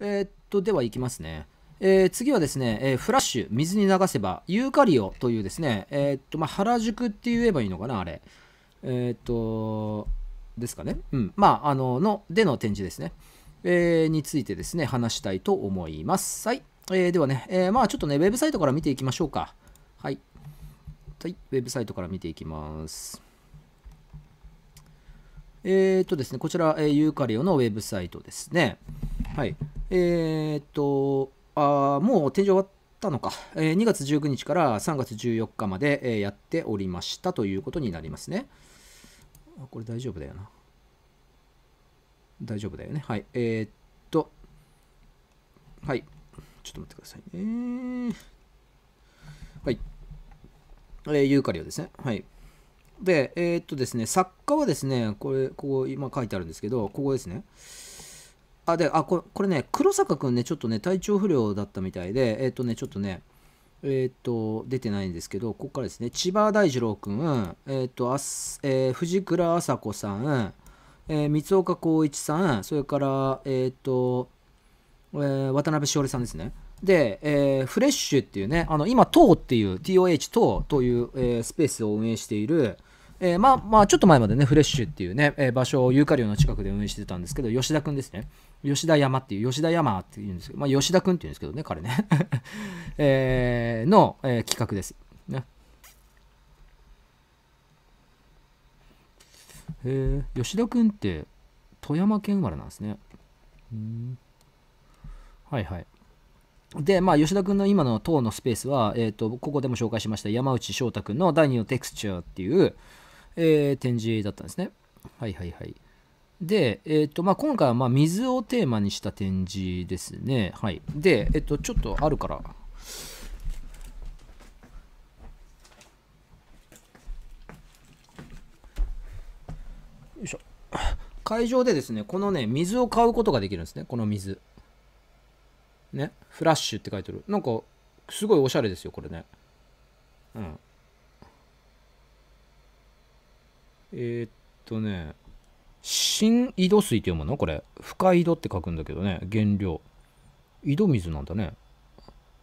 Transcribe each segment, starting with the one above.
えー、っと、では行きますね。えー、次はですね、えー、フラッシュ、水に流せば、ユーカリオというですね、えー、っと、まあ、原宿って言えばいいのかな、あれ。えっと、ですかね。うん。まあ、あの、の、での展示ですね。えー、についてですね、話したいと思います。はい。えー、ではね、えー、まあちょっとね、ウェブサイトから見ていきましょうか。はい。はい、ウェブサイトから見ていきます。えっ、とですね、こちら、えユーカリオのウェブサイトですね。はい。えっ、と、あもう展示終わったのか、え2月19日から3月14日まで、えやっておりましたということになりますね。これ大丈夫だよな。大丈夫だよね。はい。えー、っと、はい。ちょっと待ってくださいね。はい。えー、ユーカリオですね。はい。で、えー、っとですね、作家はですね、これ、ここ今書いてあるんですけど、ここですね。あ、で、あ、これね、黒坂くんね、ちょっとね、体調不良だったみたいで、えー、っとね、ちょっとね、えー、っと、出てないんですけど、ここからですね、千葉大二郎くん、えっと、あすえ藤倉麻子さん、えー、三岡浩一さん、それから、えっと、えー、渡辺しおりさんですね。で、えー、フレッシュっていうね、あの今、t o っていう、TOH とという、えー、スペースを運営している、えー、まあまあちょっと前までねフレッシュっていうね、えー、場所をユーカリオの近くで運営してたんですけど吉田君ですね吉田山っていう吉田山っていうんですけど、まあ、吉田君っていうんですけどね彼ね えー、の、えー、企画です、ね、え吉田君って富山県生まれなんですねはいはいで、まあ、吉田君の今の党のスペースは、えーと、とここでも紹介しました山内翔太君の第2のテクスチャーっていう、えー、展示だったんですね。はいはいはい。で、えーとまあ、今回はま水をテーマにした展示ですね。はい、で、えー、とちょっとあるから。よいしょ会場でですね、このね、水を買うことができるんですね、この水。ね、フラッシュって書いてる。なんか、すごいおしゃれですよ、これね。うん。えー、っとね、新井戸水って読むのこれ。深井戸って書くんだけどね、原料。井戸水なんだね。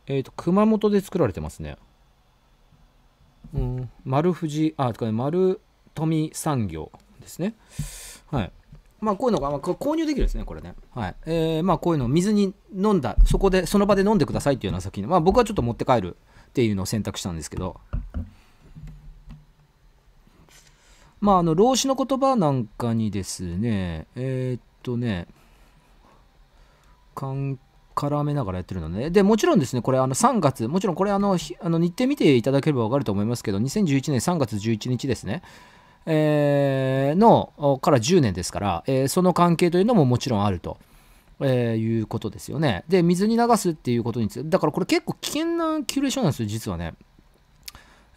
えー、っと、熊本で作られてますね。うん、丸藤、あ、とかね、丸富産業ですね。はい。まあ、こういうのが、まあ、購入できるんですね、これね。はい。えー、まあ、こういうのを水に飲んだ、そこで、その場で飲んでくださいっていうような先のまあ、僕はちょっと持って帰るっていうのを選択したんですけど、まあ、あの、老子の言葉なんかにですね、えー、っとね、ん絡めながらやってるのね。で、もちろんですね、これあの3月、もちろんこれあのあの日程見ていただければわかると思いますけど、2011年3月11日ですね、えー、のから10年ですから、えー、その関係というのももちろんあると。えー、いうことですよね。で、水に流すっていうことについて、だからこれ結構危険なキュレーションなんですよ、実はね。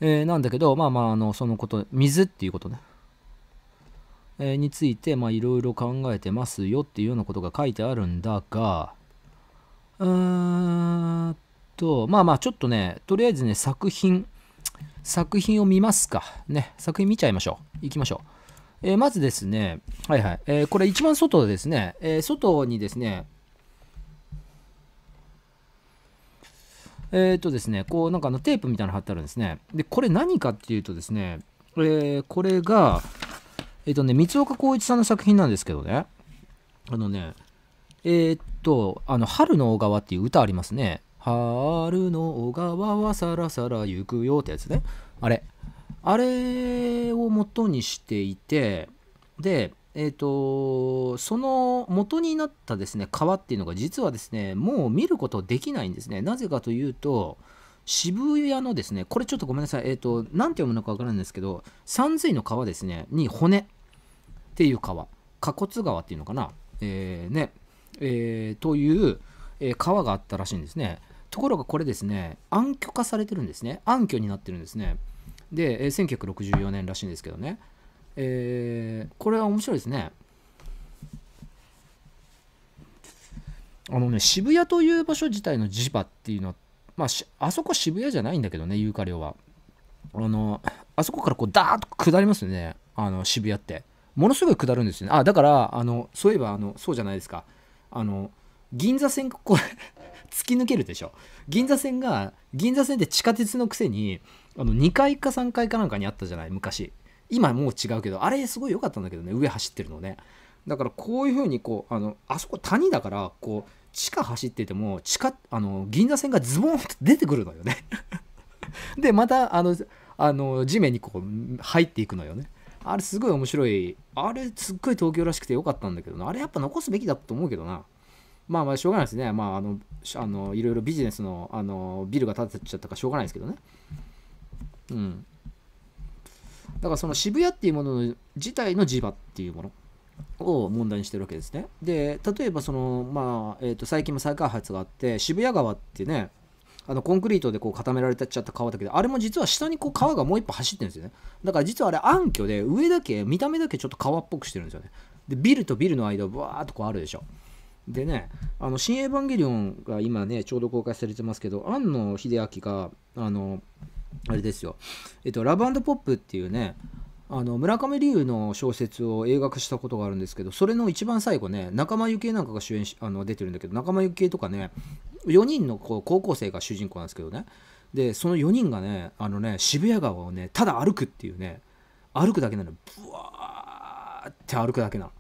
えー、なんだけど、まあまあ、あの、そのこと、水っていうことね。についていろいろ考えてますよっていうようなことが書いてあるんだがうーんとまあまあちょっとねとりあえずね作品作品を見ますかね作品見ちゃいましょう行きましょう、えー、まずですねはいはい、えー、これ一番外ですね、えー、外にですねえっ、とですね、こうなんかあのテープみたいなの貼ってあるんですね。で、これ何かっていうとですね、えー、これが、えっ、とね、三岡浩一さんの作品なんですけどね、あのね、えー、っと、あの、春の小川っていう歌ありますね。春の小川はさらさら行くよってやつね。あれ。あれを元にしていて、で、えーと、その元になったですね川っていうのが実はですねもう見ることできないんですねなぜかというと渋谷のですねこれちょっとごめんなさいえっ、ー、と何て読むのかわからないんですけど三髄の川ですねに骨っていう川、下骨川っていうのかな、えー、ね、えー、という、え川があったらしいんですね。ところがこれですね、暗渠化されてるんですね。暗渠になってるんですね。で、え1964年らしいんですけどね。えー、これは面白いですね。あのね、渋谷という場所自体の磁場っていうのは、まあ、あそこ渋谷じゃないんだけどね、ユーカリは。あの、あそこからこう、ダーッと下りますよね、あの渋谷って。ものすごい下るんですよねあだからあのそういえばあのそうじゃないですかあの銀座線これ 突き抜けるでしょ銀座線が銀座線って地下鉄のくせにあの2階か3階かなんかにあったじゃない昔今もう違うけどあれすごい良かったんだけどね上走ってるのねだからこういう風にこうあのあそこ谷だからこう地下走ってても地下あの銀座線がズボンって出てくるのよね でまたあのあの地面にこう入っていくのよねあれすごい面白い。あれすっごい東京らしくてよかったんだけどな。あれやっぱ残すべきだと思うけどな。まあまあしょうがないですね。まああの、あのいろいろビジネスのあのビルが建てちゃったからしょうがないですけどね。うん。だからその渋谷っていうものの自体の磁場っていうものを問題にしてるわけですね。で、例えばその、まあ、えっ、ー、と、最近も再開発があって、渋谷川ってね、あのコンクリートでこう固められちゃった川だけどあれも実は下にこう川がもう一歩走ってるんですよねだから実はあれ暗渠で上だけ見た目だけちょっと川っぽくしてるんですよねでビルとビルの間バーっとこうあるでしょでね「あの新エヴァンゲリオン」が今ねちょうど公開されてますけど庵野秀明があのあれですよ、えっと、ラブポップっていうねあの村上龍の小説を映画化したことがあるんですけどそれの一番最後ね仲間由紀恵なんかが主演しあの出てるんだけど仲間由紀恵とかね4人のこう高校生が主人公なんですけどねでその4人がねあのね渋谷川をねただ歩くっていうね歩くだけなのブワーって歩くだけなの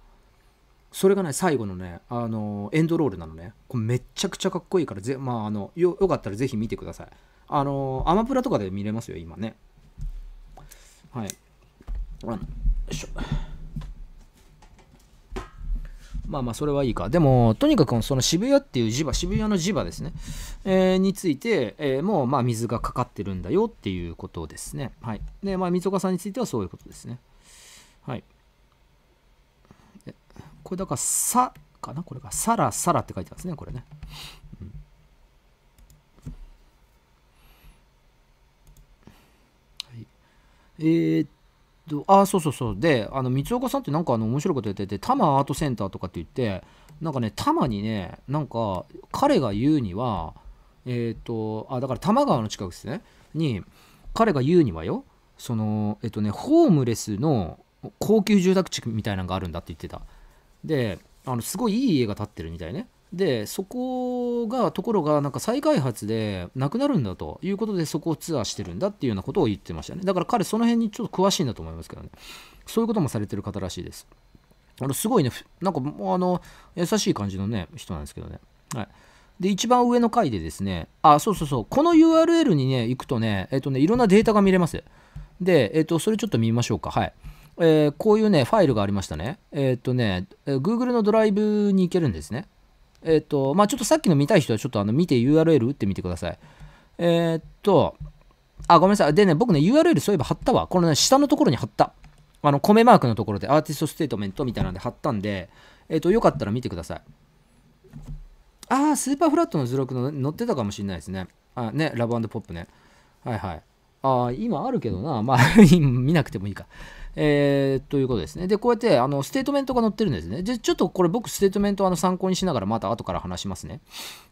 それがね最後のねあのエンドロールなのねこれめちゃくちゃかっこいいからぜ、まあ、あのよよかったらぜひ見てくださいあのアマプラとかで見れますよ今ねはいよいしょまあまあそれはいいかでもとにかくその渋谷っていう磁場渋谷の磁場ですね、えー、について、えー、もうまあ水がかかってるんだよっていうことですねはいでまあ水岡さんについてはそういうことですねはいこれだから「さ」かなこれが「さらさら」って書いてますねこれね、えー、っあそうそうそうであの三岡さんってなんかあの面白いことやってて多摩アートセンターとかって言ってなんかね多摩にねなんか彼が言うにはえっ、ー、とあだから多摩川の近くですねに彼が言うにはよそのえっ、ー、とねホームレスの高級住宅地みたいなのがあるんだって言ってたであのすごいいい家が建ってるみたいねでそこがところがなんか再開発でなくなるんだということでそこをツアーしてるんだっていうようなことを言ってましたねだから彼その辺にちょっと詳しいんだと思いますけどねそういうこともされてる方らしいですあのすごいねなんかもうあの優しい感じのね人なんですけどねはいで一番上の階でですねあそうそうそうこの URL にね行くとねえっとねいろんなデータが見れますでえっとそれちょっと見ましょうかはいえー、こういうね、ファイルがありましたね。えー、っとね、Google のドライブに行けるんですね。えっ、ー、と、まあちょっとさっきの見たい人はちょっとあの見て URL 打ってみてください。えー、っと、あ、ごめんなさい。でね、僕ね、URL そういえば貼ったわ。このね、下のところに貼った。あの、米マークのところで、アーティストステートメントみたいなんで貼ったんで、えっ、ー、と、よかったら見てください。あー、スーパーフラットの図録の載ってたかもしれないですね。あ、ね、ラブポップね。はいはい。ああ、今あるけどな。まあ 見なくてもいいか。えー、ということですね。で、こうやってあのステートメントが載ってるんですね。で、ちょっとこれ僕ステートメントをあの参考にしながらまた後から話しますね。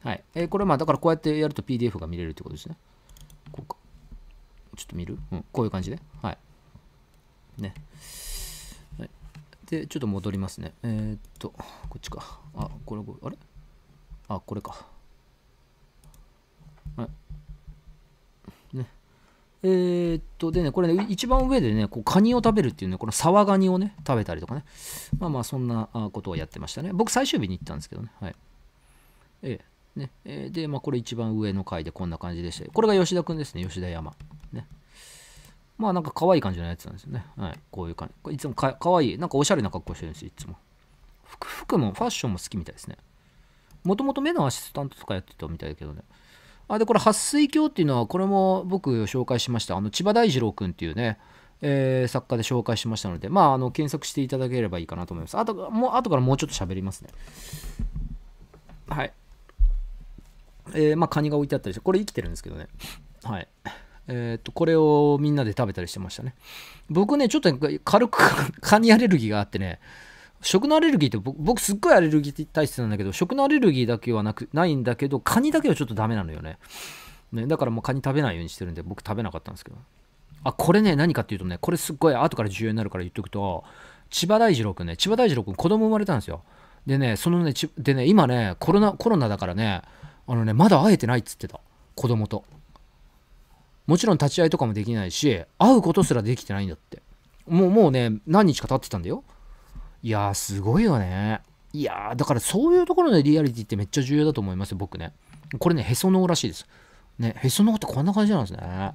はい。えー、これまあだからこうやってやると PDF が見れるってことですね。こうか。ちょっと見るうん。こういう感じで。はい。ね。はい、で、ちょっと戻りますね。えー、っと、こっちか。あ、これ、あれあ、これか。はい。ね。えー、とでね、これね、一番上でね、こうカニを食べるっていうね、このサワガニをね、食べたりとかね。まあまあ、そんなことをやってましたね。僕、最終日に行ったんですけどね。はい。ええ。ね。えー、で、まあ、これ一番上の階でこんな感じでした。これが吉田くんですね、吉田山。ね。まあ、なんか可愛い感じのやつなんですよね。はい。こういう感じ。いつもかかわいい。なんかおしゃれな格好してるんですよ、いつも。服服もファッションも好きみたいですね。もともと目のアシスタントとかやってたみたいだけどね。あでこれ撥水鏡っていうのはこれも僕紹介しましたあの千葉大二郎君っていうねえー、作家で紹介しましたので、まあ、あの検索していただければいいかなと思います。あともう後からもうちょっと喋りますね。はい。えー、まあ、カニが置いてあったりして、これ生きてるんですけどね。はい。えー、っと、これをみんなで食べたりしてましたね。僕ね、ちょっと軽く カニアレルギーがあってね、食のアレルギーって僕すっごいアレルギー体質なんだけど食のアレルギーだけはなくないんだけどカニだけはちょっとダメなのよねねだからもうカニ食べないようにしてるんで僕食べなかったんですけどあこれね何かっていうとねこれすっごい後から重要になるから言っとくと千葉大二郎くんね千葉大二郎くん子供生まれたんですよでねそのねでね今ねコロナコロナだからねあのねまだ会えてないっつってた子供ともちろん立ち会いとかもできないし会うことすらできてないんだってもうもうね何日か経ってたんだよいやー、すごいよね。いやー、だからそういうところのリアリティってめっちゃ重要だと思いますよ、僕ね。これね、へその緒らしいです。ね、へその緒ってこんな感じなんですね。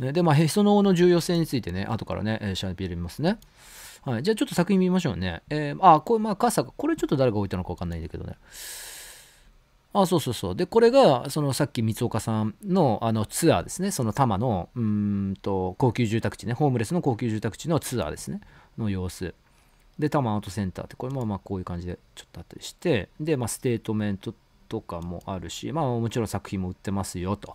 ねで、まあ、へその緒の重要性についてね、後からね、えー、調べますね。はい、じゃあちょっと作品見ましょうね。えー、あ、これ、まあ、傘が、これちょっと誰が置いたのかわかんないんだけどね。あ、そうそうそう。で、これが、そのさっき三岡さんのあのツアーですね。その多摩の、うんと、高級住宅地ね、ホームレスの高級住宅地のツアーですね。の様子。で、多摩アートセンターって、これもまあこういう感じでちょっとあったりして、で、まあステートメントとかもあるし、まあもちろん作品も売ってますよと。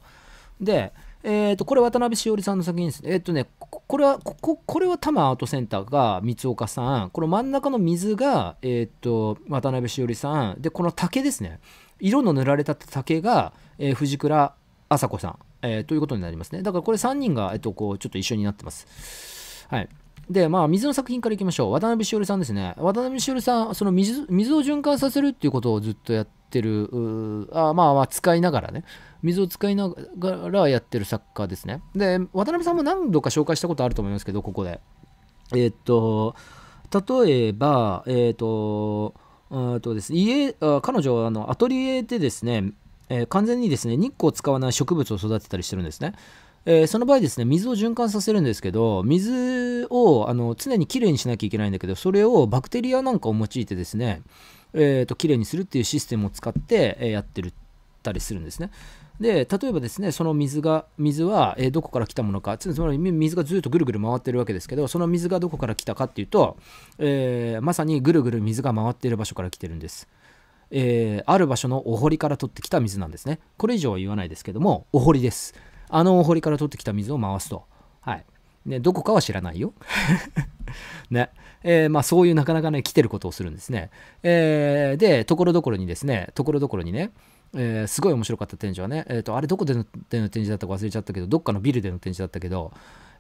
で、えっ、ー、と、これ渡辺しおりさんの作品ですね。えっ、ー、とね、これは、こここれは多摩アートセンターが三岡さん、この真ん中の水が、えっ、ー、と、渡辺しおりさん、で、この竹ですね。色の塗られた竹が、え藤倉麻子さん、えということになりますね。だからこれ3人が、えっと、こう、ちょっと一緒になってます。はい。で、まあ、水の作品からいきましょう。渡辺しおりさんですね。渡辺しおりさん、その水水を循環させるっていうことをずっとやってる、あまあまあ、使いながらね、水を使いながらやってる作家ですね。で、渡辺さんも何度か紹介したことあると思いますけど、ここで。えー、っと、例えば、えー、っと、あとですね、家あ彼女はあのアトリエでですね、えー、完全にですね日光を使わない植物を育てたりしてるんですね。えー、その場合ですね、水を循環させるんですけど、水をあの常にきれいにしなきゃいけないんだけど、それをバクテリアなんかを用いてですね、えーと、きれいにするっていうシステムを使って、えやってるたりするんですね。で例えばですねその水が水は、えどこから来たものかつまり水がずっとぐるぐる回ってるわけですけどその水がどこから来たかっていうと、えー、まさにぐるぐる水が回っている場所から来てるんです。えー、ある場所のお堀から取ってきた水なんですね。これ以上は言わないですけども、お堀です。あのお堀から取ってきた水を回すと。はい。ね、どこかは知らないよ。ね。えー、まあそういうなかなかね、来てることをするんですね。えー、で、ところどころにですね、ところどころにね、えー、すごい面白かった展示はね、えーと、あれどこでのでの展示だったか忘れちゃったけどどっかのビルでの展示だったけど、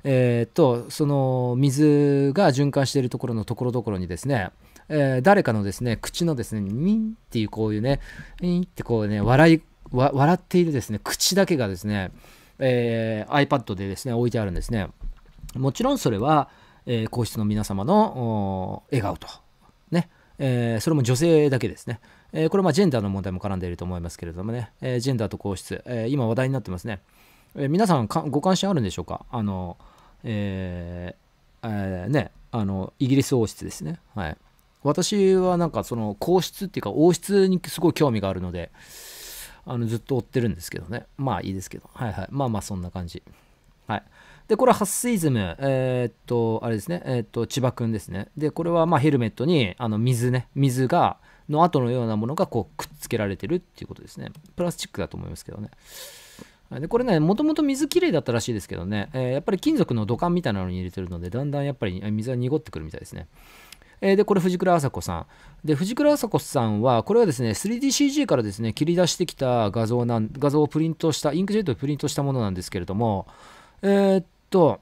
えっ、ー、とその水が循環しているところのところどころにですね、えー、誰かのですね口のですねミンっていうこういうねニンってこうね笑い笑っているですね口だけがですねえー、iPad でですね、置いてあるんですね。もちろんそれは、えー、皇室の皆様の笑顔と、ね、えー、それも女性だけですね。えー、これはまジェンダーの問題も絡んでいると思いますけれどもね、えジェンダーと皇室、え今話題になってますね。え皆さんご関心あるんでしょうかあの、ええー、ね、あの、イギリス王室ですね。はい。私はなんかその皇室っていうか王室にすごい興味があるので、あのずっと追ってるんですけどね。まあいいですけど。はいはい。まあまあそんな感じ。はい。で、これはハスイズム、えー、っと、あれですね、えー、っと、千葉くんですね。で、これはまあヘルメットにあの水ね、水が、の跡のようなものがこうくっつけられてるっていうことですね。プラスチックだと思いますけどね。でこれね、もともと水きれいだったらしいですけどね、えー、やっぱり金属の土管みたいなのに入れてるので、だんだんやっぱり水は濁ってくるみたいですね。えで、これ藤倉麻子さん。で、藤倉麻子さんは、これはですね、3DCG からですね、切り出してきた画像なん、画像をプリントした、インクジェットでプリントしたものなんですけれども、えー、っと、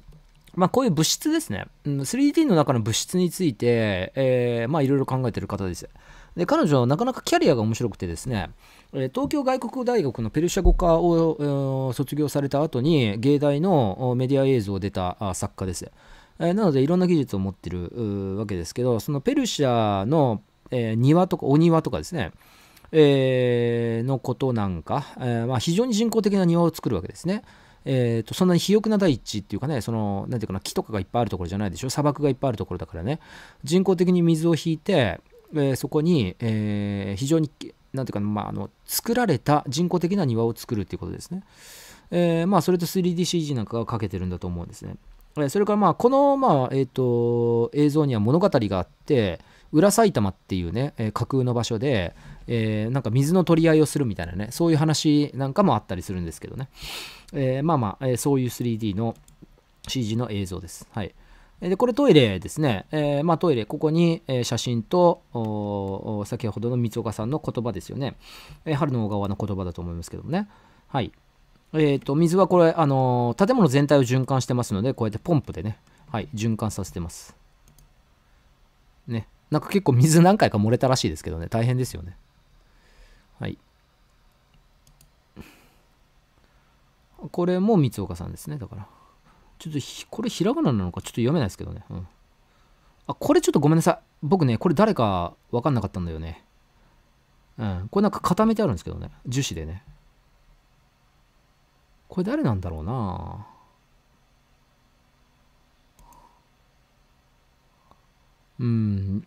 まあ、こういう物質ですね。3D の中の物質について、えー、まあ、いろいろ考えてる方です。で、彼女、はなかなかキャリアが面白くてですね、東京外国大学のペルシャ語科を卒業された後に、芸大のメディア映像を出た作家です。えー、なのでいろんな技術を持ってるわけですけどそのペルシャの、えー、庭とかお庭とかですね、えー、のことなんか、えー、まあ、非常に人工的な庭を作るわけですね。えーと、そんなに肥沃な大地っていうかねそのなていうかな木とかがいっぱいあるところじゃないでしょ砂漠がいっぱいあるところだからね人工的に水を引いて、えー、そこに、えー、非常になんていうかな、まあ、あの作られた人工的な庭を作るっていうことですね、えー、まあそれと 3DCG なんかがかけてるんだと思うんですねそれからまあこのまあえと映像には物語があって裏埼玉っていうね架空の場所でえなんか水の取り合いをするみたいなねそういう話なんかもあったりするんですけどねえまあまあそういう 3D の CG の映像です。はい、でこれトイレですね。えー、まあ、トイレ、ここに、えー、写真と先ほどの三岡さんの言葉ですよね、えー、春の小川の言葉だと思いますけどもね。はい。えー、と水はこれ、あのー、建物全体を循環してますのでこうやってポンプでね、はい、循環させてますねなんか結構水何回か漏れたらしいですけどね大変ですよねはいこれも三岡さんですねだからちょっとこれひらがななのかちょっと読めないですけどね、うん、あこれちょっとごめんなさい僕ねこれ誰か分かんなかったんだよねうんこれなんか固めてあるんですけどね樹脂でねこれ誰なんだろうなうん。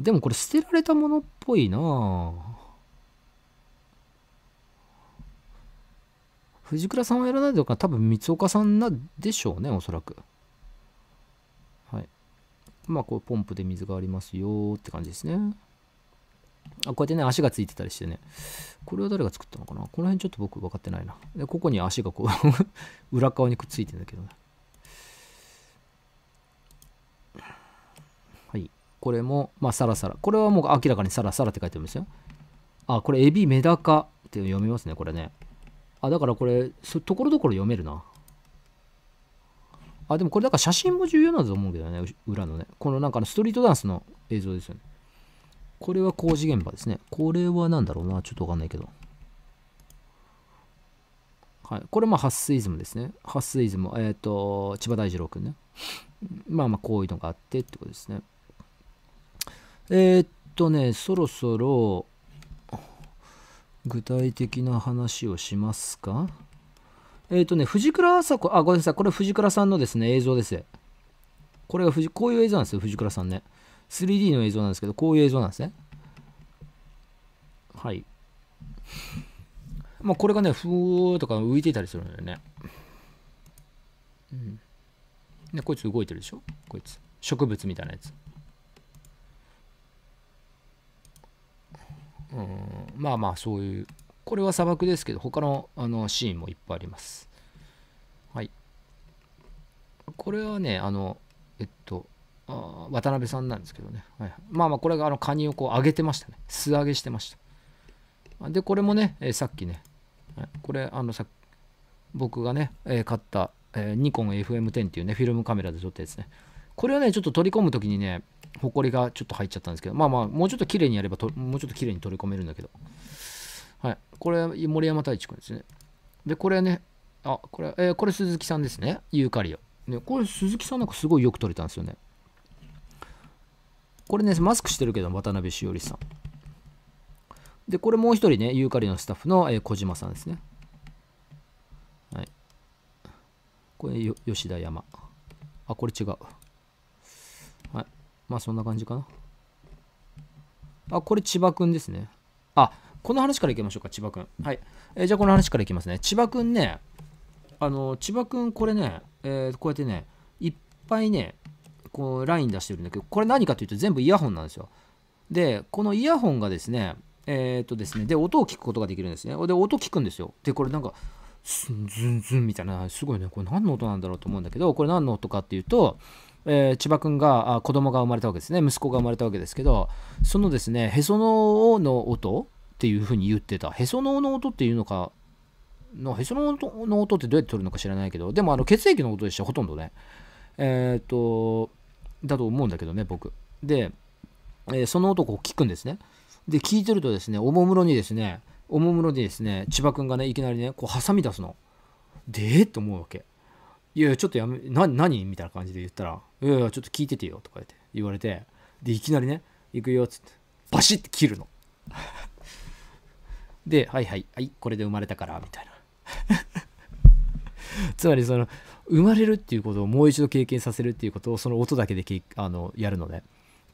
でもこれ捨てられたものっぽいな藤倉さんはやらないとか多分三岡さんなでしょうね、おそらく。はい。まあ、こうポンプで水がありますよって感じですね。あこうやってね、足がついてたりしてね。これは誰が作ったのかなこの辺ちょっと僕分かってないな。で、ここに足がこう 裏側にくっついてんだけどね。はい。これも、まあ、サラサラ。これはもう明らかにサラサラって書いてるんですよ。あ、これ、エビ、メダカって読みますね、これね。あ、だからこれ、ところどころ読めるな。あ、でもこれだから写真も重要なんだと思うけどね、裏のね。このなんかのストリートダンスの映像ですよね。これは工事現場ですね。これは何だろうな。ちょっとわかんないけど。はい。これまあ、ハッスイズムですね。ハッスイズム。えっ、ー、と、千葉大二郎くんね。まあまあ、こういうのがあってってことですね。えー、っとね、そろそろ、具体的な話をしますかえっ、とね、藤倉朝子、あ、ごめんなさい。これ藤倉さんのですね、映像です。これが藤、こういう映像なんですよ、藤倉さんね。3D の映像なんですけど、こういう映像なんですね。はい。まあ、これがね、ふーとか浮いてたりするんだよね。うん。ね、こいつ動いてるでしょこいつ。植物みたいなやつ。うん、まあまあ、そういう。これは砂漠ですけど、他のあのシーンもいっぱいあります。はい。これはね、あの、えっと、渡辺さんなんですけどね、はい、まあまあこれがあのカニをこう揚げてましたね素揚げしてましたでこれもね、えー、さっきね、はい、これあのさ僕がね、えー、買った、えー、ニコン FM10 っていうねフィルムカメラで撮ったやつねこれをねちょっと取り込む時にねホコリがちょっと入っちゃったんですけどまあまあもうちょっと綺麗にやればともうちょっと綺麗に取り込めるんだけどはいこれ森山太一君ですねでこれねあこれ、えー、これ鈴木さんですねユーカリオ、ね、これ鈴木さんなんかすごいよく撮れたんですよねこれね、マスクしてるけど、渡辺しおりさん。で、これもう一人ね、ユーカリのスタッフの、えー、小島さんですね。はい。これ、吉田山。あ、これ違う。はい。まあ、そんな感じかな。あ、これ千葉くんですね。あ、この話からいきましょうか、千葉くん。はい。えー、じゃあ、この話からいきますね。千葉くんね、あの、千葉くん、これね、えー、こうやってね、いっぱいね、こうライン出してるんだけど、これ何かというと全部イヤホンなんですよ。で、このイヤホンがですね、えー、っとですね、で、音を聞くことができるんですね。で、音聞くんですよ。で、これなんか、ズンズンズンみたいな、すごいね、これ何の音なんだろうと思うんだけど、これ何の音かっていうと、えー、千葉君があ子供が生まれたわけですね息子が生まれたわけですけどそのですねへその緒の音っていうふうに言ってたへそのの音っていうのかのへそのの音ってどうやって取るのか知らないけどでもあの血液の音でしたほとんどねえっ、とだと思うんだけどね僕で、えー、その男を聞くんですねで聞いてるとですねおもむろにですねおもむろにですね千葉君がねいきなりねこうハサミ出すのでえっ思うわけいやいや、ちょっとやめな何みたいな感じで言ったら「いやいやちょっと聞いててよ」とか言って言われてでいきなりね「行くよ」っつってバシッて切るので「はいはいはいこれで生まれたから」みたいな つまりその生まれるっていうことをもう一度経験させるっていうことをその音だけでけあのやるのね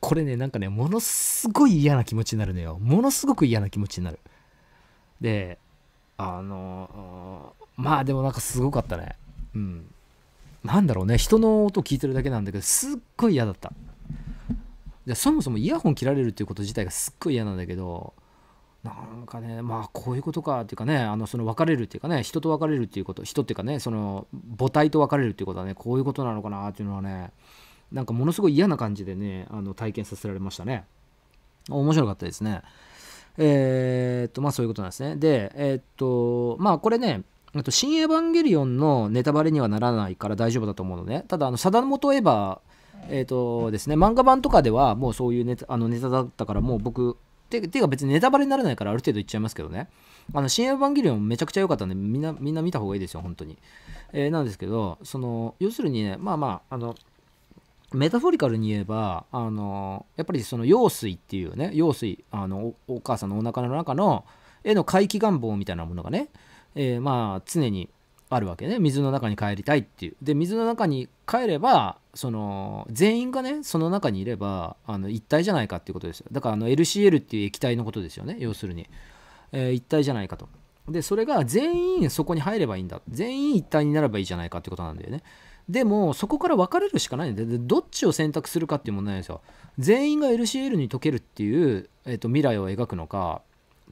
これねなんかねものすごい嫌な気持ちになるのよものすごく嫌な気持ちになるであのまあでもなんかすごかったねうんなんだろうね人の音聞いてるだけなんだけどすっごい嫌だったそもそもイヤホン切られるっていうこと自体がすっごい嫌なんだけどなんかねまあこういうことかっていうかねあのその別れるっていうかね人と別れるっていうこと人っていうかねその母体と別れるっていうことはねこういうことなのかなっていうのはねなんかものすごい嫌な感じでねあの体験させられましたね面白かったですねえー、っとまあそういうことなんですねでえー、っとまあこれねと「新エヴァンゲリオン」のネタバレにはならないから大丈夫だと思うのねただあの貞本エヴァえーとですね、漫画版とかではもうそういうネタあのネタだったからもう僕てていうか別にネタバレにならないからある程度言っちゃいますけどね。あの、新エヴァンゲリオンめちゃくちゃ良かったんで、みんな、みんな見た方がいいですよ、本当に。えー、なんですけど、その、要するにね、まあまあ、あの、メタフォリカルに言えば、あの、やっぱりその、羊水っていうね、羊水、あのお、お母さんのおなかの中の、絵の怪奇願望みたいなものがね、えー、まあ、常にあるわけね水の中に帰りたいっていうで水の中に帰ればその全員がねその中にいればあの一体じゃないかっていうことですよだからあの LCL っていう液体のことですよね要するに、えー、一体じゃないかとでそれが全員そこに入ればいいんだ全員一体になればいいじゃないかってことなんだよねでもそこから分かれるしかないんでどっちを選択するかっていう問題なんですよ全員が LCL に溶けるっていう、えーと、と未来を描くのか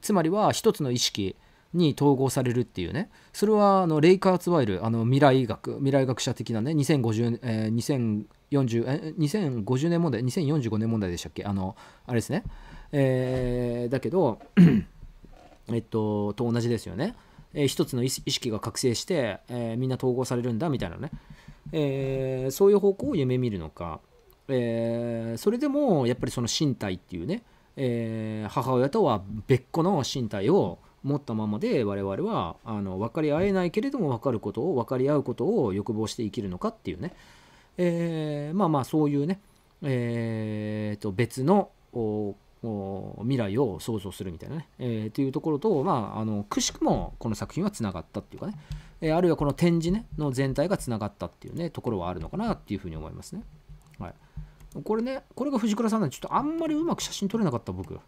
つまりは一つの意識に統合されるっていうねそれはあのレイカーツワイルあの未来学未来学者的なね2050、えー、2040え2050年問題2045年問題でしたっけあのあれですね、えー、だけどえっとと同じですよね、えー、一つの意識が覚醒して、えー、みんな統合されるんだみたいなね、えー、そういう方向を夢見るのか、えー、それでもやっぱりその身体っていうね、えー、母親とは別個の身体を持ったままで我々はあの分かり合えないけれども分かることを分かり合うことを欲望して生きるのかっていうね、えー、まあまあそういうね、えー、と別の未来を想像するみたいなね、えー、というところと、まあ、あのくしくもこの作品はつながったっていうかね、えー、あるいはこの展示、ね、の全体がつながったっていうねところはあるのかなっていうふうに思いますね。はい、これねこれが藤倉さんなんでちょっとあんまりうまく写真撮れなかった僕。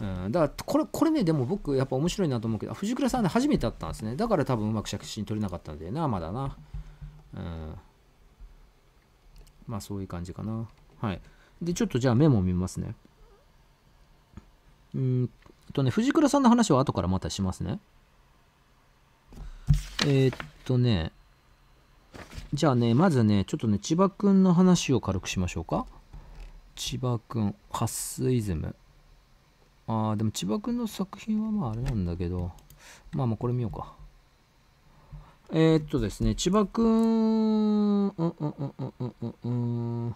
うん、だからこれこれねでも僕やっぱ面白いなと思うけど藤倉さんね初めて会ったんですねだから多分うまく写真撮れなかったんだよなまだなうんまあそういう感じかなはいでちょっとじゃあメモを見ますねうんとね藤倉さんの話は後からまたしますねえー、っとねじゃあねまずねちょっとね千葉くんの話を軽くしましょうか千葉くんハスイズムああ、でも千葉君の作品はまああれなんだけど、まあまあこれ見ようか。えー、っとですね、千葉君。ん、うんうんうんうんうんうん。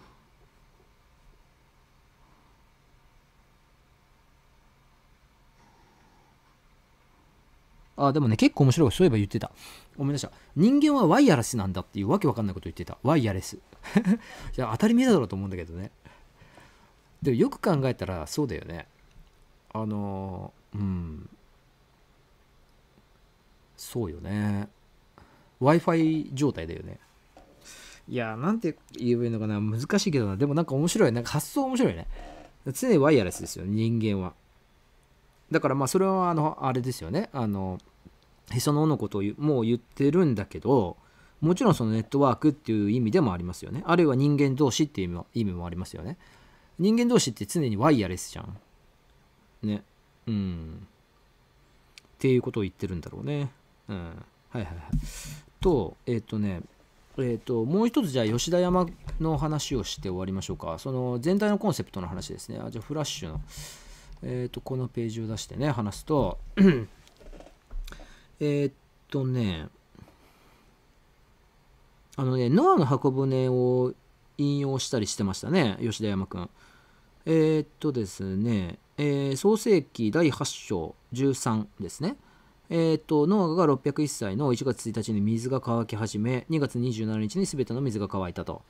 あ、でもね、結構面白い。そういえば言ってた。ごめんなさい。人間はワイヤレスなんだっていうわけわかんないこと言ってた。ワイヤレス。いや、当たり前だろうと思うんだけどね。でもよく考えたらそうだよね。あのうんそうよね w i f i 状態だよねいやなんて言えばいいのかな難しいけどなでもなんか面白いなんか発想面白いね常にワイヤレスですよ人間はだからまあそれはあのあれですよねあのへその緒のことをもう言ってるんだけどもちろんそのネットワークっていう意味でもありますよねあるいは人間同士っていう意味もありますよね人間同士って常にワイヤレスじゃんね。うん。っていうことを言ってるんだろうね。うん。はいはいはい。と、えっ、ー、とね、えーと、もう一つじゃあ吉田山の話をして終わりましょうかその全体のコンセプトの話ですねあじゃあフラッシュの、えーと、このページを出してね話すと えっとねあのねノアの箱舟を引用したりしてましたね吉田山くんえっ、とですねえー、創世紀第8章13ですね。えーと、とノアが601歳の1月1日に水が乾き始め2月27日に全ての水が乾いたと。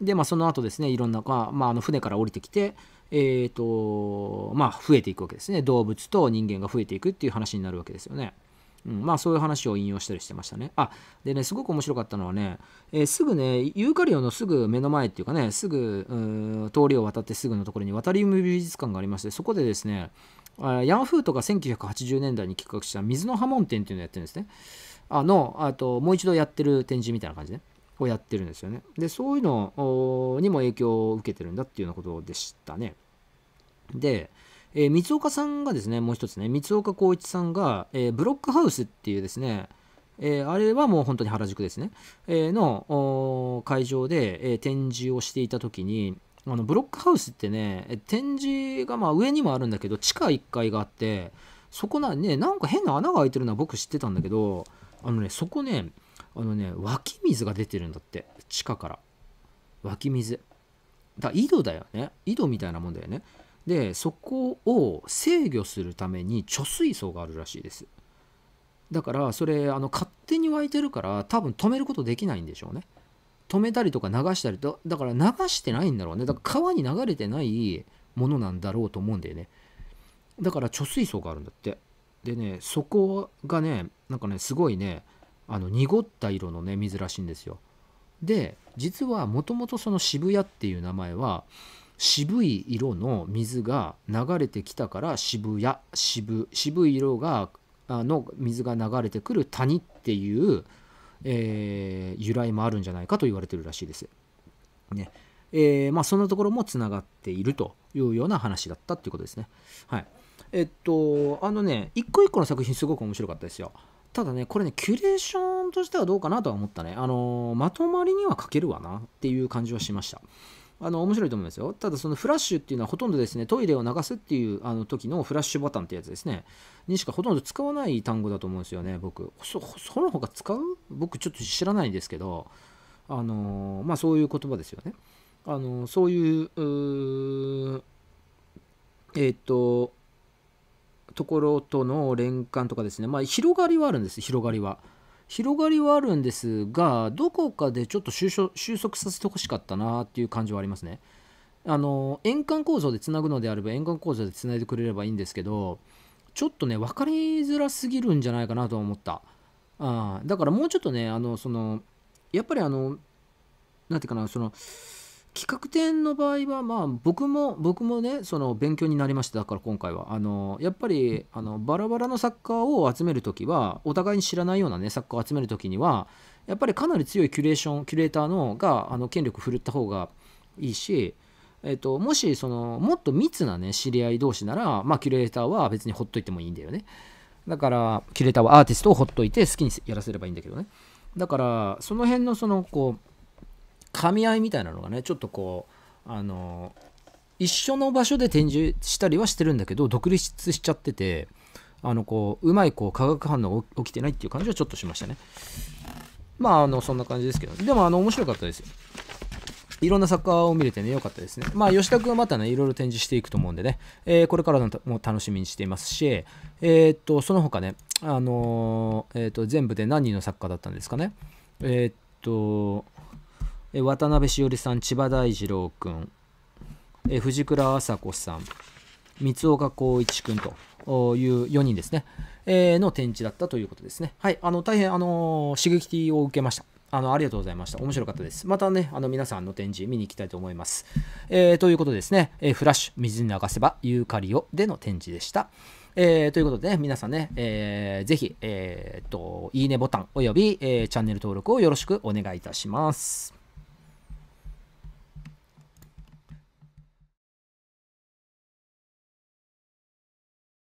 で、まあ、その後ですねいろんな、まあ、あの船から降りてきて、えーとまあ、増えていくわけですね動物と人間が増えていくっていう話になるわけですよね。うん、まあそういう話を引用したりしてましたね。あでねすごく面白かったのはね、えー、すぐねユーカリオのすぐ目の前っていうかねすぐ通りを渡ってすぐのところに渡り海美術館がありましてそこでですねヤンフーとか1980年代に企画した水の波紋展っていうのをやってるんですね。あのあともう一度やってる展示みたいな感じね。をやってるんですよね。でそういうのにも影響を受けてるんだっていうようなことでしたね。で、えー、三岡さんがですね、もう一つね、三岡浩一さんが、えー、ブロックハウスっていうですね、えー、あれはもう本当に原宿ですね、えー、の会場で、えー、展示をしていた時にあのブロックハウスってね展示がまあ上にもあるんだけど地下1階があってそこな,、ね、なんか変な穴が開いてるのは僕知ってたんだけどあのねそこねあのね湧き水が出てるんだって地下から湧き水だ井戸だよね井戸みたいなもんだよねでそこを制御するために貯水槽があるらしいですだからそれあの勝手に湧いてるから多分止めることできないんでしょうね止めたりとか流したりとだから流してないんだろうねだから川に流れてないものなんだろうと思うんだよねだから貯水槽があるんだってでねそこがねなんかねすごいねあの濁った色のね水らしいんですよで実はもともとその渋谷っていう名前は渋い色の水が流れてきたから渋谷渋渋い色がの水が流れてくる谷っていう、えー、由来もあるんじゃないかと言われてるらしいです。ねえー、まあ、そんなところもつながっているというような話だったっていうことですね。はい、えっとあのね一個一個の作品すごく面白かったですよ。ただねこれねキュレーションとしてはどうかなとは思ったねあのまとまりには欠けるわなっていう感じはしました。あの面白いと思いますよ。ただそのフラッシュっていうのはほとんどですね、トイレを流すっていうあの時のフラッシュボタンってやつですね、にしかほとんど使わない単語だと思うんですよね、僕。そその他使う僕ちょっと知らないんですけど、あのまあそういう言葉ですよね。あのそういう、うえっ、と、ところとの連関とかですね、まあ広がりはあるんです、広がりは。広がりはあるんですがどこかでちょっと収束させてほしかったなっていう感じはありますね。あの円環構造でつなぐのであれば円環構造でつないでくれればいいんですけどちょっとね分かりづらすぎるんじゃないかなと思った。あだからもうちょっとねあのそのやっぱりあの何て言うかなその企画展の場合はまあ僕も僕もねその勉強になりましただから今回はあのやっぱりあのバラバラの作家を集める時はお互いに知らないようなね作家を集める時にはやっぱりかなり強いキュレーションキュレーターのがあの権力振るった方がいいし、えっと、もしそのもっと密なね知り合い同士ならまあキュレーターは別にほっといてもいいんだよねだからキュレーターはアーティストをほっといて好きにやらせればいいんだけどねだからその辺のそのこう噛み合いみたいなのがねちょっとこうあの一緒の場所で展示したりはしてるんだけど独立しちゃっててあのこううまいこう化学反応起きてないっていう感じはちょっとしましたねまああのそんな感じですけどでもあの面白かったですよいろんな作家を見れてね、良かったですね。まあ、吉田君はまたね、いろいろ展示していくと思うんでね、えー、これからも楽しみにしていますし、えー、っと、その他ね、あのー、えっと、全部で何人の作家だったんですかね。えっと、渡辺しおりさん、千葉大二郎君、え藤倉麻子さん、三岡浩一君という4人ですね、えー、の展示だったということですね。はい、あの大変、あの刺激を受けました。あのありがとうございました。面白かったです。またね、あの皆さんの展示見に行きたいと思います。えー、ということでですね、えフラッシュ、水に流せばユーカリオでの展示でした。えー、ということで、ね、皆さんね、えー、ぜひ、えー、っと、いいねボタンおよび、えー、チャンネル登録をよろしくお願いいたします。